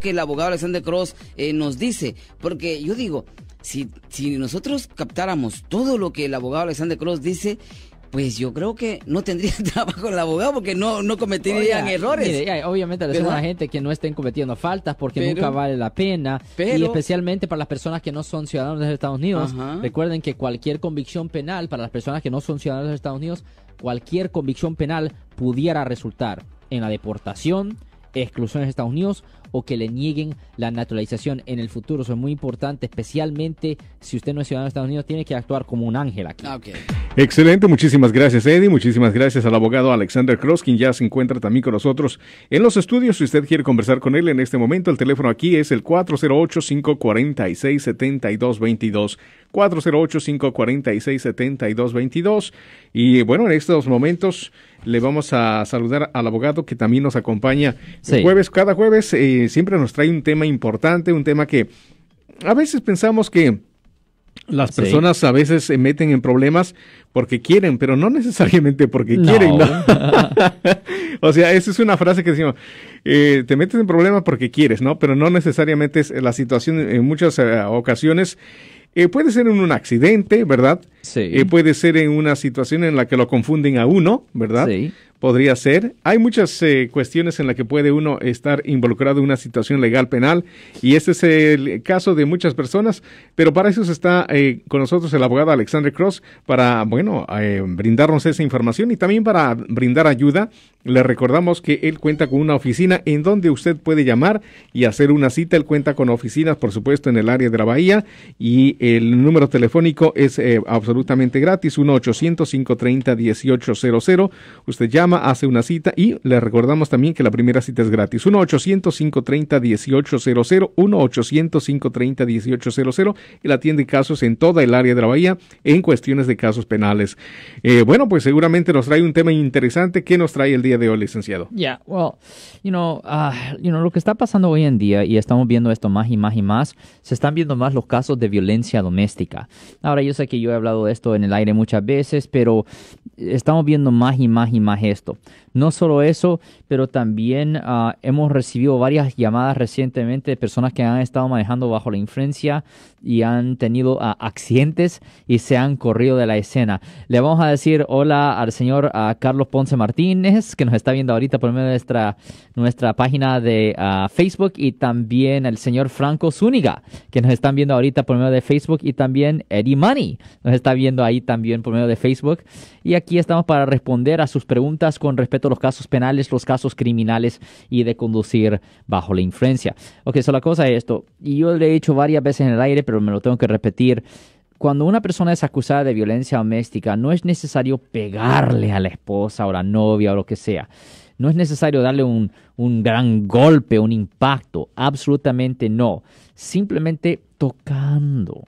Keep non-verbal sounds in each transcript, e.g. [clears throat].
que el abogado Alexander Cross eh, nos dice, porque yo digo, si, si nosotros captáramos todo lo que el abogado Alexander Cross dice, pues yo creo que no tendría [laughs] trabajo el abogado porque no, no cometerían errores. obviamente le son gente que no estén cometiendo faltas porque nunca vale la pena. y especialmente para las personas que no son ciudadanos de Estados Unidos. Recuerden que cualquier convicción penal para las personas que no son ciudadanos de Estados Unidos, cualquier convicción penal pudiera resultar en la deportación, exclusión de Estados Unidos o que le nieguen la naturalización en el futuro. Eso es muy importante, especialmente si usted no es ciudadano de Estados Unidos, tiene que actuar como un ángel aquí. Ah, Excelente, muchísimas gracias Eddie, muchísimas gracias al abogado Alexander Cross, quien ya se encuentra también con nosotros en los estudios. Si usted quiere conversar con él en este momento, el teléfono aquí es el 408-546-7222. 408-546-7222. Y bueno, en estos momentos le vamos a saludar al abogado que también nos acompaña jueves. Cada jueves eh, siempre nos trae un tema importante, un tema que a veces pensamos que las personas a veces se meten en problemas porque quieren, pero no necesariamente porque quieren. ¿no? [laughs] [laughs] o sea, esa es una frase que decimos, eh, te metes en problemas porque quieres, ¿no? Pero no necesariamente es la situación en muchas eh, ocasiones. Eh, puede ser en un accidente, ¿verdad? Sí. puede ser en una situación en la que lo confunden a uno, ¿verdad? Sí podría ser. Hay muchas eh, cuestiones en las que puede uno estar involucrado en una situación legal penal y este es el caso de muchas personas, pero para eso está eh, con nosotros el abogado Alexander Cross para, bueno, eh, brindarnos esa información y también para brindar ayuda le recordamos que él cuenta con una oficina en donde usted puede llamar y hacer una cita. Él cuenta con oficinas, por supuesto, en el área de la Bahía y el número telefónico es eh, absolutamente gratis, 1-800-530-1800. Usted llama, hace una cita y le recordamos también que la primera cita es gratis, 1-800-530-1800, 1-800-530-1800. Él atiende casos en toda el área de la Bahía en cuestiones de casos penales. Eh, bueno, pues seguramente nos trae un tema interesante que nos trae el día de hoy, licenciado? Ya, well, ah, you know, lo que está pasando hoy en día, y estamos viendo esto más y más y más, se están viendo más los casos de violencia doméstica. Ahora, yo sé que yo he hablado de esto en el aire muchas veces, pero estamos viendo más y más y más esto. No solo eso, pero también ah, hemos recibido varias llamadas recientemente de personas que han estado manejando bajo la influencia y han tenido ah, accidentes y se han corrido de la escena. Le vamos a decir hola al señor Carlos Ponce Martínez que nos está viendo ahorita por medio de nuestra, nuestra página de ah, Facebook y también el señor Franco Zúñiga, que nos están viendo ahorita por medio de Facebook y también Eddie Money nos está viendo ahí también por medio de Facebook. Y aquí estamos para responder a sus preguntas con respecto a los casos penales, los casos criminales y de conducir bajo la influencia. Ok, solo la cosa es esto, y yo lo he dicho varias veces en el aire, pero me lo tengo que repetir cuando una persona es acusada de violencia doméstica, no es necesario pegarle a la esposa o la novia o lo que sea. No es necesario darle un, un gran golpe, un impacto. Absolutamente no. Simplemente tocando.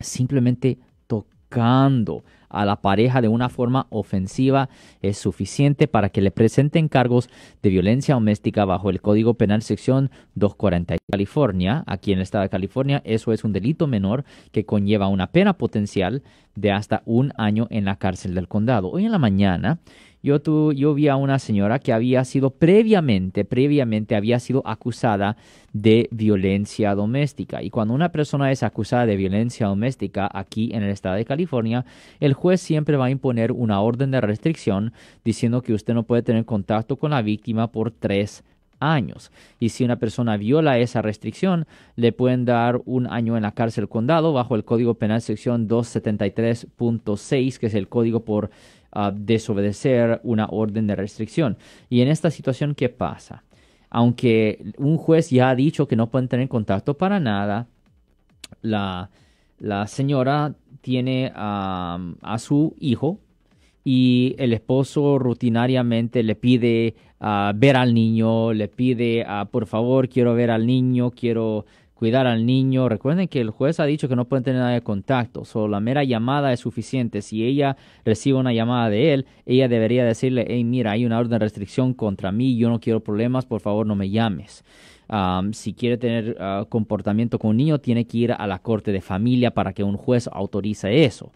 Simplemente tocando a la pareja de una forma ofensiva es suficiente para que le presenten cargos de violencia doméstica bajo el Código Penal sección 240 de California. Aquí en el estado de California eso es un delito menor que conlleva una pena potencial de hasta un año en la cárcel del condado. Hoy en la mañana yo, tu, yo vi a una señora que había sido previamente, previamente había sido acusada de violencia doméstica. Y cuando una persona es acusada de violencia doméstica aquí en el estado de California, el juez siempre va a imponer una orden de restricción diciendo que usted no puede tener contacto con la víctima por tres años. Y si una persona viola esa restricción, le pueden dar un año en la cárcel condado bajo el Código Penal sección 273.6, que es el código por ah, desobedecer una orden de restricción. Y en esta situación, ¿qué pasa? Aunque un juez ya ha dicho que no pueden tener contacto para nada, la, la señora tiene ah, a su hijo y el esposo rutinariamente le pide ah, ver al niño, le pide, ah, por favor, quiero ver al niño, quiero cuidar al niño. Recuerden que el juez ha dicho que no pueden tener nada de contacto, solo la mera llamada es suficiente. Si ella recibe una llamada de él, ella debería decirle, hey, mira, hay una orden de restricción contra mí, yo no quiero problemas, por favor, no me llames. si quiere tener ah, comportamiento con un niño, tiene que ir a la corte de familia para que un juez autorice eso.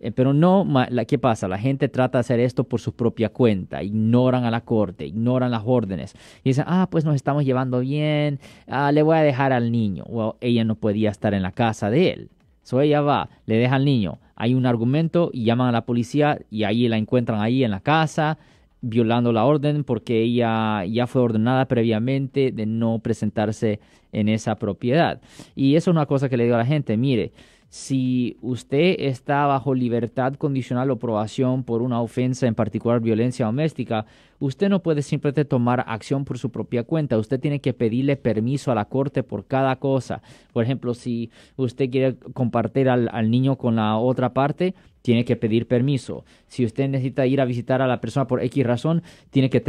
Eh, pero no, ¿qué pasa? La gente trata de hacer esto por su propia cuenta, ignoran a la corte, ignoran las órdenes. Y dicen, ah, pues nos estamos llevando bien, ah, le voy a dejar al niño. Well, ella no podía estar en la casa de él. So ella va, le deja al niño. Hay un argumento y llaman a la policía y ahí la encuentran ahí en la casa violando la orden porque ella ya fue ordenada previamente de no presentarse en esa propiedad. Y eso es una cosa que le digo a la gente, mire, si usted está bajo libertad condicional o probación por una ofensa, en particular violencia doméstica, usted no puede simplemente tomar acción por su propia cuenta. Usted tiene que pedirle permiso a la corte por cada cosa. Por ejemplo, si usted quiere compartir al, al niño con la otra parte, tiene que pedir permiso. Si usted necesita ir a visitar a la persona por X razón, tiene que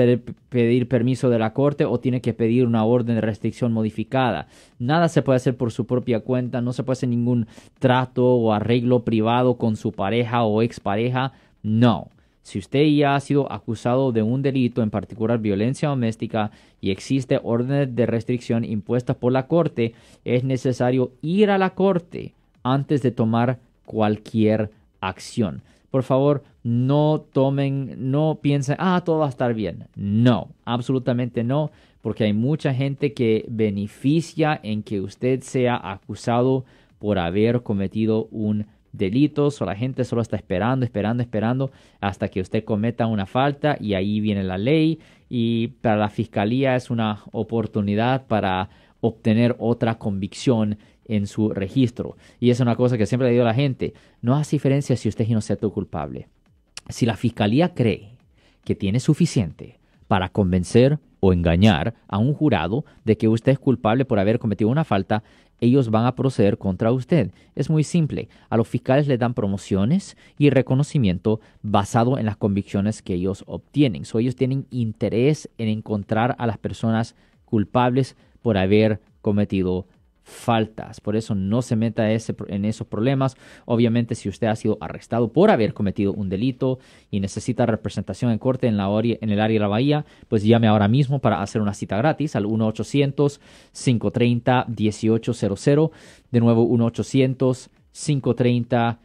pedir permiso de la corte o tiene que pedir una orden de restricción modificada. Nada se puede hacer por su propia cuenta, no se puede hacer ningún trato o arreglo privado con su pareja o expareja. No. Si usted ya ha sido acusado de un delito, en particular violencia doméstica, y existe orden de restricción impuesta por la corte, es necesario ir a la corte antes de tomar cualquier acción. Por favor, no tomen, no piensen, ah, todo va a estar bien. No, absolutamente no, porque hay mucha gente que beneficia en que usted sea acusado por haber cometido un delito. la gente solo está esperando, esperando, esperando hasta que usted cometa una falta y ahí viene la ley y para la fiscalía es una oportunidad para obtener otra convicción en su registro. Y es una cosa que siempre le digo a la gente, no hace diferencia si usted es inocente o culpable. Si la fiscalía cree que tiene suficiente para convencer o engañar a un jurado de que usted es culpable por haber cometido una falta, ellos van a proceder contra usted. Es muy simple. A los fiscales les dan promociones y reconocimiento basado en las convicciones que ellos obtienen. So, ellos tienen interés en encontrar a las personas culpables por haber cometido faltas. Por eso no se meta ese, en esos problemas. Obviamente, si usted ha sido arrestado por haber cometido un delito y necesita representación en corte en, la en el área de la Bahía, pues llame ahora mismo para hacer una cita gratis al 1-800-530-1800. De nuevo, 1-800-530-1800.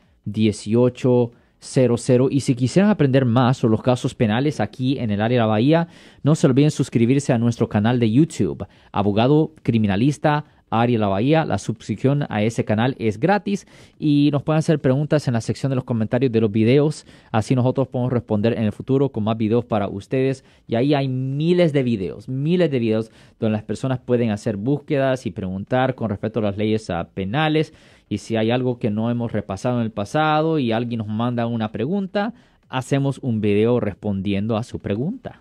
Y si quisieran aprender más sobre los casos penales aquí en el área de la Bahía, no se olviden suscribirse a nuestro canal de YouTube, Abogado Criminalista área la bahía. La suscripción a ese canal es gratis y nos pueden hacer preguntas en la sección de los comentarios de los videos. Así nosotros podemos responder en el futuro con más videos para ustedes. Y ahí hay miles de videos, miles de videos donde las personas pueden hacer búsquedas y preguntar con respecto a las leyes penales. Y si hay algo que no hemos repasado en el pasado y alguien nos manda una pregunta, hacemos un video respondiendo a su pregunta.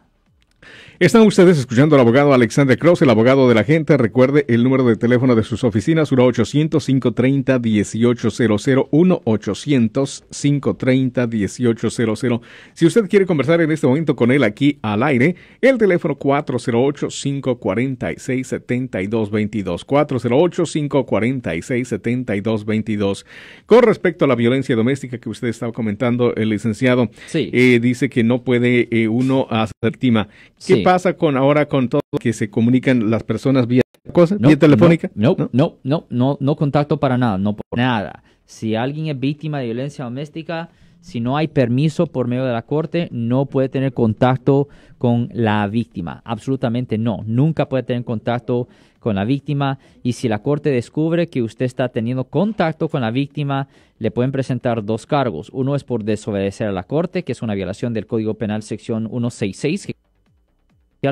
Están ustedes escuchando al abogado Alexander Cross, el abogado de la gente. Recuerde el número de teléfono de sus oficinas, 1-800-530-1800, 1-800-530-1800. Si usted quiere conversar en este momento con él aquí al aire, el teléfono 408-546-7222, 408-546-7222. Con respecto a la violencia doméstica que usted estaba comentando, el licenciado, eh, dice que no puede eh, uno hacer tima ¿Qué pasa con ahora con todo que se comunican las personas vía cosa, telefónica? No no, no, no, no, contacto para nada, no por nada. Si alguien es víctima de violencia doméstica, si no hay permiso por medio de la corte, no puede tener contacto con la víctima. Absolutamente no. Nunca puede tener contacto con la víctima. Y si la corte descubre que usted está teniendo contacto con la víctima, le pueden presentar dos cargos. Uno es por desobedecer a la corte, que es una violación del Código Penal sección 166, que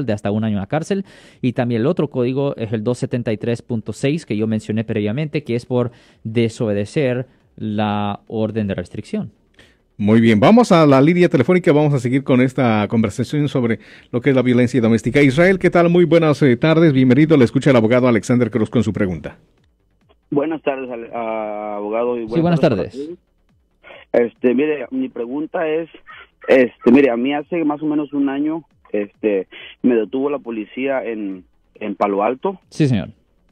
de hasta un año en la cárcel. Y también el otro código es el 273.6 que yo mencioné previamente, que es por desobedecer la orden de restricción. Muy bien, vamos a la línea telefónica, vamos a seguir con esta conversación sobre lo que es la violencia doméstica. Israel, ¿qué tal? Muy buenas eh, tardes, bienvenido, le escucha el abogado Alexander Cruz con su pregunta. Buenas tardes, abogado. Y buenas sí, buenas tardes. tardes. Este, mire, mi pregunta es, este, mire, a mí hace más o menos un año este, me detuvo la policía en, Palo Alto. Sí, señor.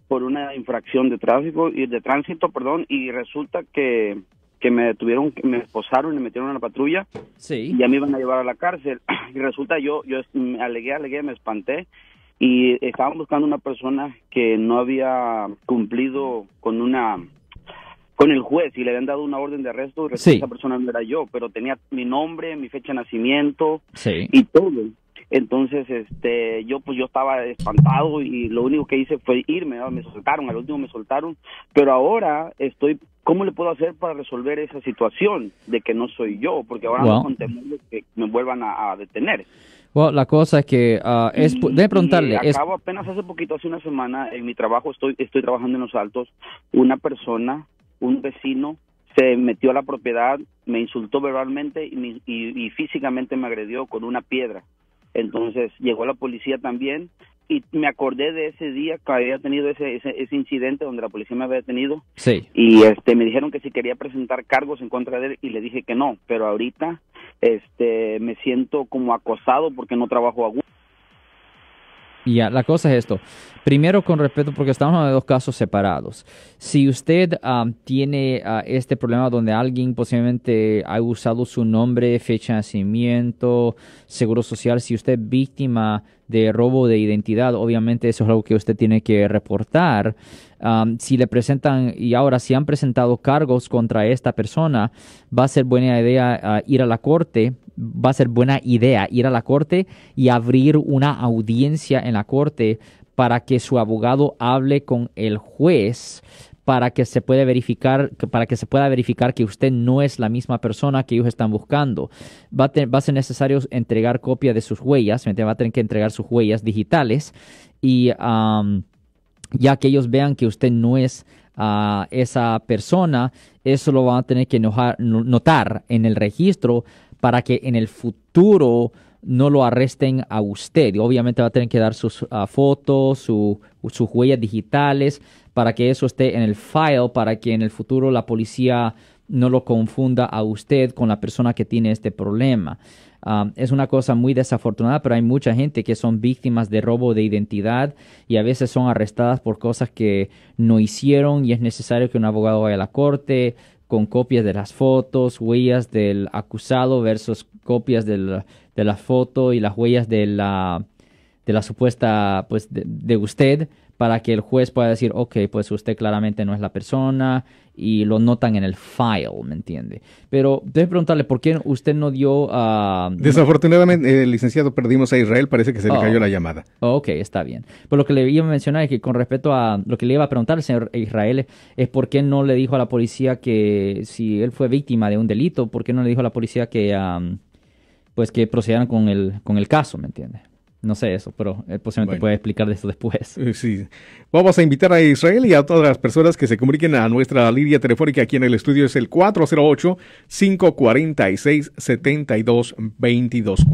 Por una infracción de tráfico y de tránsito, perdón, y resulta que, que me detuvieron, me esposaron y me metieron a la patrulla. Sí. Y a me iban a llevar a la cárcel. [clears throat] Y resulta yo, yo me alegué, alegué, me espanté y estaban buscando una persona que no había cumplido con una con el juez y le habían dado una orden de arresto y esa persona no era yo, pero tenía mi nombre, mi fecha de nacimiento sí. y todo. Entonces, este, yo pues yo estaba espantado y lo único que hice fue irme, me soltaron, al último me soltaron, pero ahora estoy, ¿cómo le puedo hacer para resolver esa situación de que no soy yo? Porque ahora me que me vuelvan a, detener. Bueno, la cosa es que ah, es de preguntarle. acabo apenas hace poquito, hace una semana, en mi trabajo estoy estoy trabajando en los altos. Una persona, un vecino, se metió a la propiedad, me insultó verbalmente y físicamente me agredió con una piedra. Entonces llegó la policía también y me acordé de ese día que había tenido ese, ese, incidente donde la policía me había detenido. Sí. Y este me dijeron que si quería presentar cargos en contra de él y le dije que no, pero ahorita este me siento como acosado porque no trabajo a y la cosa es esto. Primero, con respeto, porque estamos hablando de dos casos separados. Si usted ah, tiene ah, este problema donde alguien posiblemente ha usado su nombre, fecha de nacimiento, seguro social, si usted es víctima de robo de identidad, obviamente eso es algo que usted tiene que reportar. Ah, si le presentan, y ahora si han presentado cargos contra esta persona, va a ser buena idea ir a la corte va a ser buena idea ir a la corte y abrir una audiencia en la corte para que su abogado hable con el juez para que se pueda verificar para que se pueda verificar que usted no es la misma persona que ellos están buscando. Va a, a ser necesario entregar copia de sus huellas, va a tener que entregar sus huellas digitales y ya que ellos vean que usted no es ah, esa persona, eso lo van a tener que notar en el registro para que en el futuro no lo arresten a usted. obviamente va a tener que dar sus ah, fotos, sus huellas digitales, para que eso esté en el file, para que en el futuro la policía no lo confunda a usted con la persona que tiene este problema. Ah, es una cosa muy desafortunada, pero hay mucha gente que son víctimas de robo de identidad y a veces son arrestadas por cosas que no hicieron y es necesario que un abogado vaya a la corte, con copias de las fotos, huellas del acusado versus copias de la foto y las huellas de la, de la supuesta, pues, de usted para que el juez pueda decir, ok, pues usted claramente no es la persona y lo notan en el file, ¿me entiende? Pero debe preguntarle, ¿por qué usted no dio a... Ah, Desafortunadamente, eh, licenciado, perdimos a Israel, parece que se le oh. cayó la llamada. ok, está bien. Pues lo que le iba a mencionar es que con respecto a lo que le iba a preguntar al señor Israel es por qué no le dijo a la policía que si él fue víctima de un delito, ¿por qué no le dijo a la policía que... procedieran pues que procedan con el, con el caso, ¿me entiende? No sé eso, pero posiblemente pueda explicar de eso después. [laughs] Sí. Vamos a invitar a Israel y a todas las personas que se comuniquen a nuestra línea telefónica aquí en el estudio. Es el 408-546-7222.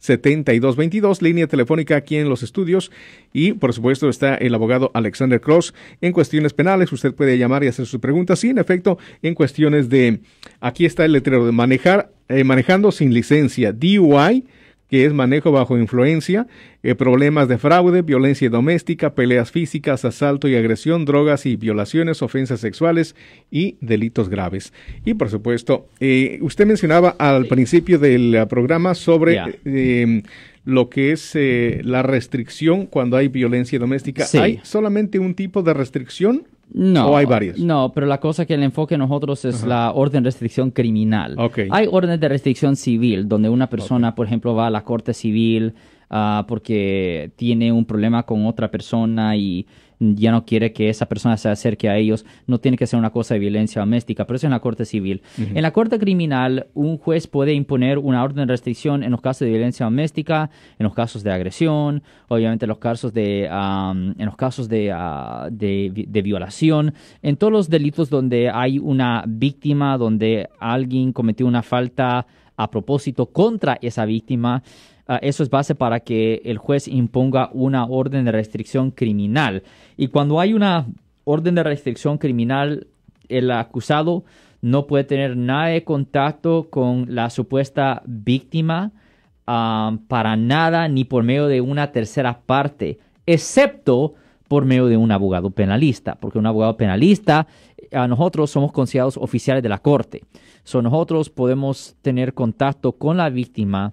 408-546-7222. Línea telefónica aquí en los estudios. Y, por supuesto, está el abogado Alexander Cross. En cuestiones penales, usted puede llamar y hacer sus preguntas. Sí, en efecto, en cuestiones de... Aquí está el letrero de manejar, eh, manejando sin licencia, DUI que es manejo bajo influencia, eh, problemas de fraude, violencia doméstica, peleas físicas, asalto y agresión, drogas y violaciones, ofensas sexuales y delitos graves. Y por supuesto, eh, usted mencionaba al principio del eh, programa sobre em, lo que es la restricción cuando hay violencia doméstica. ¿Hay solamente un tipo de restricción no. hay varios No, pero la cosa que el enfoque nosotros es la orden de restricción criminal. Okay. Hay órdenes de restricción civil, donde una persona, por ejemplo, va a la corte civil ah, porque tiene un problema con otra persona y ya no quiere que esa persona se acerque a ellos, no tiene que ser una cosa de violencia doméstica, pero eso en la corte civil. En la corte criminal, un juez puede imponer una orden de restricción en los casos de violencia doméstica, en los casos de agresión, obviamente en los casos de, en los casos ah, de violación, en todos los delitos donde hay una víctima, donde alguien cometió una falta a propósito contra esa víctima, Ah, eso es base para que el juez imponga una orden de restricción criminal. Y cuando hay una orden de restricción criminal, el acusado no puede tener nada de contacto con la supuesta víctima ah, para nada ni por medio de una tercera parte, excepto por medio de un abogado penalista, porque un abogado penalista, a nosotros somos considerados oficiales de la corte. So, nosotros podemos tener contacto con la víctima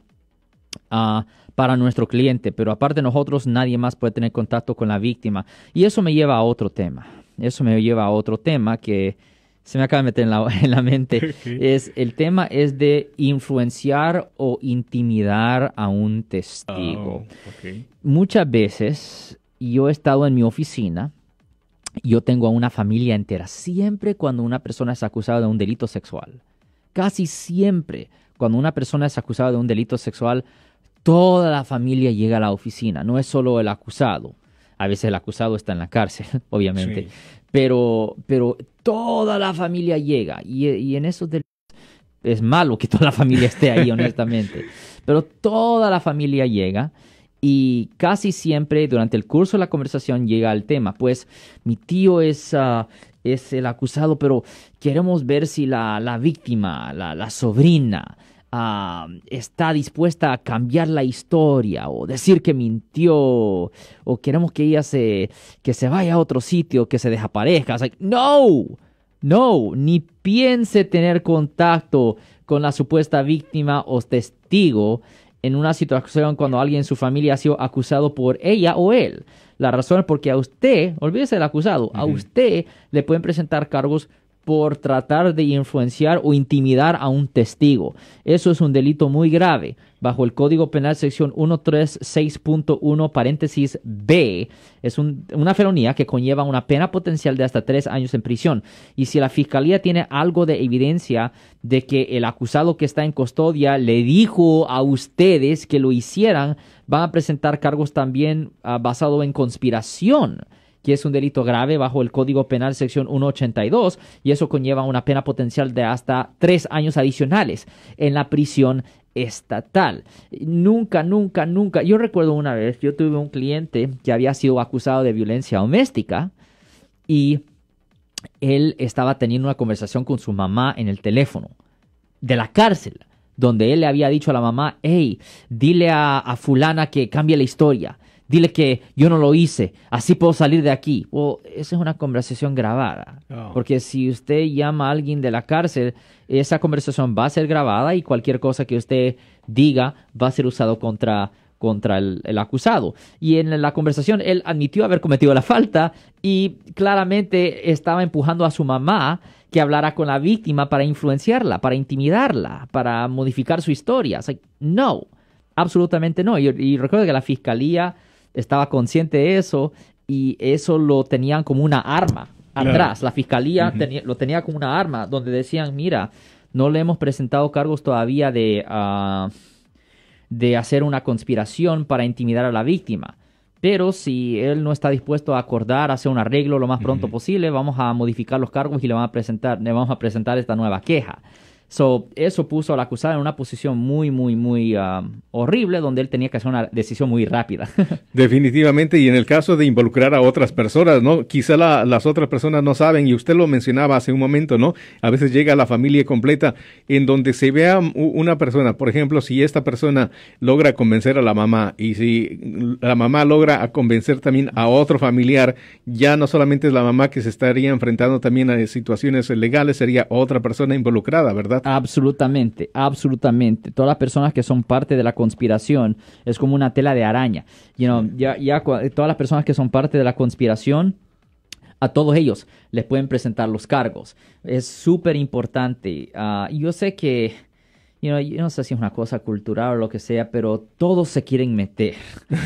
Ah, para nuestro cliente, pero aparte de nosotros nadie más puede tener contacto con la víctima. Y eso me lleva a otro tema, eso me lleva a otro tema que se me acaba de meter en la, [laughs] mente. [laughs] es, el tema es de influenciar o intimidar a un testigo. Oh, Muchas veces yo he estado en mi oficina yo tengo a una familia entera. Siempre cuando una persona es acusada de un delito sexual, casi siempre cuando una persona es acusada de un delito sexual, toda la familia llega a la oficina, no es solo el acusado. A veces el acusado está en la cárcel, [laughs] obviamente, pero, pero toda la familia llega y, en esos es malo que toda la familia esté ahí, [laughs] honestamente, pero toda la familia llega y casi siempre durante el curso de la conversación llega al tema, pues mi tío es, ah, es el acusado, pero queremos ver si la, víctima, la sobrina, Ah, está dispuesta a cambiar la historia o decir que mintió o queremos que ella se, que se vaya a otro sitio, que se desaparezca. no, no, ni piense tener contacto con la supuesta víctima o testigo en una situación cuando alguien en su familia ha sido acusado por ella o él. La razón es porque a usted, olvídese del acusado, a usted le pueden presentar cargos por tratar de influenciar o intimidar a un testigo. Eso es un delito muy grave. Bajo el Código Penal sección 136.1 paréntesis B, es una felonía que conlleva una pena potencial de hasta tres años en prisión. Y si la Fiscalía tiene algo de evidencia de que el acusado que está en custodia le dijo a ustedes que lo hicieran, van a presentar cargos también ah, basado basados en conspiración que es un delito grave bajo el Código Penal sección 182 y eso conlleva una pena potencial de hasta tres años adicionales en la prisión estatal. Nunca, nunca, nunca. Yo recuerdo una vez, yo tuve un cliente que había sido acusado de violencia doméstica y él estaba teniendo una conversación con su mamá en el teléfono de la cárcel, donde él le había dicho a la mamá, hey, dile a, a fulana que cambie la historia Dile que yo no lo hice, así puedo salir de aquí. O esa es una conversación grabada. Oh. Porque si usted llama a alguien de la cárcel, esa conversación va a ser grabada y cualquier cosa que usted diga va a ser usado contra contra el, acusado. Y en la conversación él admitió haber cometido la falta y claramente estaba empujando a su mamá que hablara con la víctima para influenciarla, para intimidarla, para modificar su historia. no, absolutamente no. Y, y recuerdo que la fiscalía estaba consciente de eso y eso lo tenían como una arma atrás. La fiscalía lo tenía como una arma donde decían, mira, no le hemos presentado cargos todavía de, ah, de hacer una conspiración para intimidar a la víctima. Pero si él no está dispuesto a acordar, hacer un arreglo lo más pronto posible, vamos a modificar los cargos y le, vamos a presentar, le vamos a presentar esta nueva queja. So, eso puso la acusada en una posición muy, muy, muy um, horrible donde él tenía que hacer una decisión muy rápida. [laughs] Definitivamente, y en el caso de involucrar a otras personas, ¿no? Quizá las otras personas no saben, y usted lo mencionaba hace un momento, ¿no? A veces llega a la familia completa en donde se vea una persona, por ejemplo, si esta persona logra convencer a la mamá y si la mamá logra convencer también a otro familiar, ya no solamente es la mamá que se estaría enfrentando también a situaciones legales, sería otra persona involucrada, ¿verdad? Absolutamente, absolutamente. Todas las personas que son parte de la conspiración es como una tela de araña. You know, ya, todas las personas que son parte de la conspiración, a todos ellos les pueden presentar los cargos. Es súper importante. Ah, yo sé que, you yo no sé si es una cosa cultural o lo que sea, pero todos se quieren meter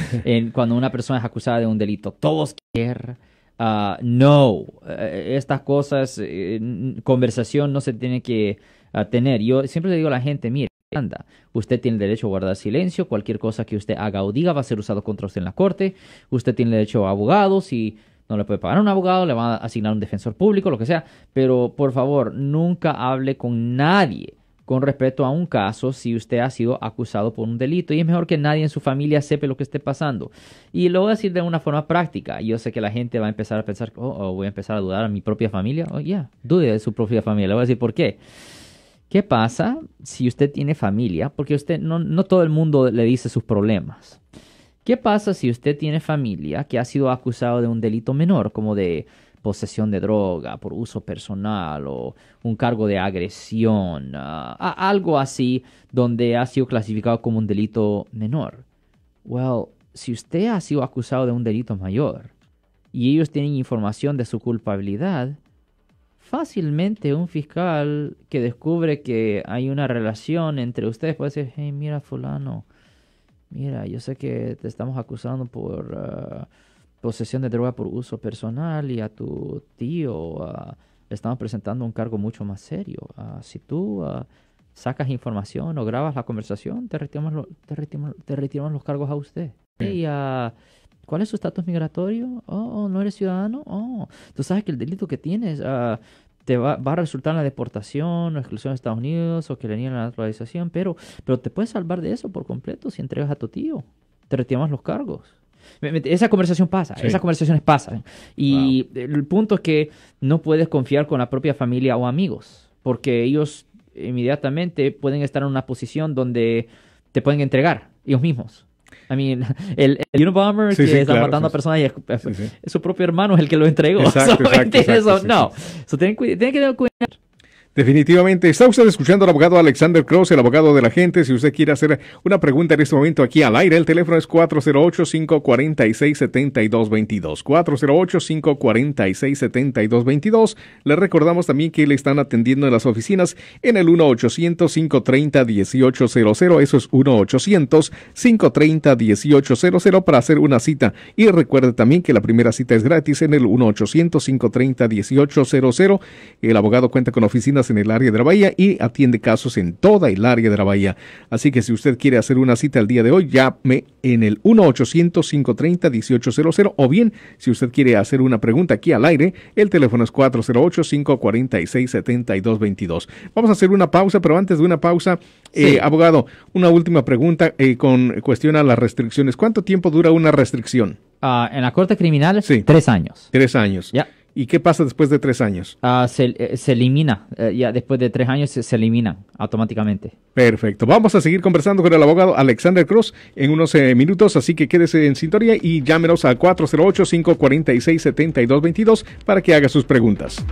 [laughs] en, cuando una persona es acusada de un delito. Todos quieren. Ah, no, eh, estas cosas, eh, conversación no se tiene que a tener. Yo siempre le digo a la gente, mire, anda, usted tiene derecho a guardar silencio, cualquier cosa que usted haga o diga va a ser usado contra usted en la corte, usted tiene derecho a abogados si no le puede pagar a un abogado, le va a asignar un defensor público, lo que sea, pero por favor, nunca hable con nadie con respecto a un caso si usted ha sido acusado por un delito y es mejor que nadie en su familia sepa lo que esté pasando. Y lo voy a decir de una forma práctica. Yo sé que la gente va a empezar a pensar, oh, oh voy a empezar a dudar a mi propia familia. Oh, ya, dude de su propia familia. Le voy a decir por qué. ¿Qué pasa si usted tiene familia? Porque usted no, todo el mundo le dice sus problemas. ¿Qué pasa si usted tiene familia que ha sido acusado de un delito menor, como de posesión de droga por uso personal o un cargo de agresión, ah, algo así donde ha sido clasificado como un delito menor? Well, si usted ha sido acusado de un delito mayor y ellos tienen información de su culpabilidad, fácilmente un fiscal que descubre que hay una relación entre ustedes puede decir, hey, mira fulano, mira, yo sé que te estamos acusando por ah, posesión de droga por uso personal y a tu tío ah, le estamos presentando un cargo mucho más serio. Ah, si tú sacas información o grabas la conversación, te retiramos, te los cargos a usted. Y ¿Cuál es su estatus migratorio? Oh, oh, no eres ciudadano. Oh, tú sabes que el delito que tienes ah, te va, a resultar en la deportación o exclusión de Estados Unidos o que le niegan la naturalización, pero, pero te puedes salvar de eso por completo si entregas a tu tío. Te retiramos los cargos. Esa conversación pasa, esas conversaciones pasan. Y el punto es que no puedes confiar con la propia familia o amigos, porque ellos inmediatamente pueden estar en una posición donde te pueden entregar ellos mismos. I mean, el, el Unabomber que está matando a personas y es, su propio hermano es el que lo entregó. Exacto, no, tienen, tienen que tener cuidado. Definitivamente. Está usted escuchando al abogado Alexander Cross, el abogado de la gente. Si usted quiere hacer una pregunta en este momento aquí al aire, el teléfono es 408-546-7222. 408-546-7222. Le recordamos también que le están atendiendo en las oficinas en el 1-800-530-1800. Eso es 1-800-530-1800 para hacer una cita. Y recuerde también que la primera cita es gratis en el 1-800-530-1800. El abogado cuenta con oficinas en el área de la Bahía y atiende casos en toda el área de la Bahía. Así que si usted quiere hacer una cita al día de hoy, llame en el 1-800-530-1800 o bien, si usted quiere hacer una pregunta aquí al aire, el teléfono es 408-546-7222. Vamos a hacer una pausa, pero antes de una pausa, eh, abogado, una última pregunta eh, con cuestión a las restricciones. ¿Cuánto tiempo dura una restricción? Ah, en la corte criminal, tres años. Tres años. Ya. ¿Y qué pasa después de tres años? Ah, eh, se, elimina, eh, ya después de tres años se, se, eliminan automáticamente. Perfecto, vamos a seguir conversando con el abogado Alexander Cruz en unos eh, minutos, así que quédese en sintonía y llámenos a 408-546-7222 para que haga sus preguntas.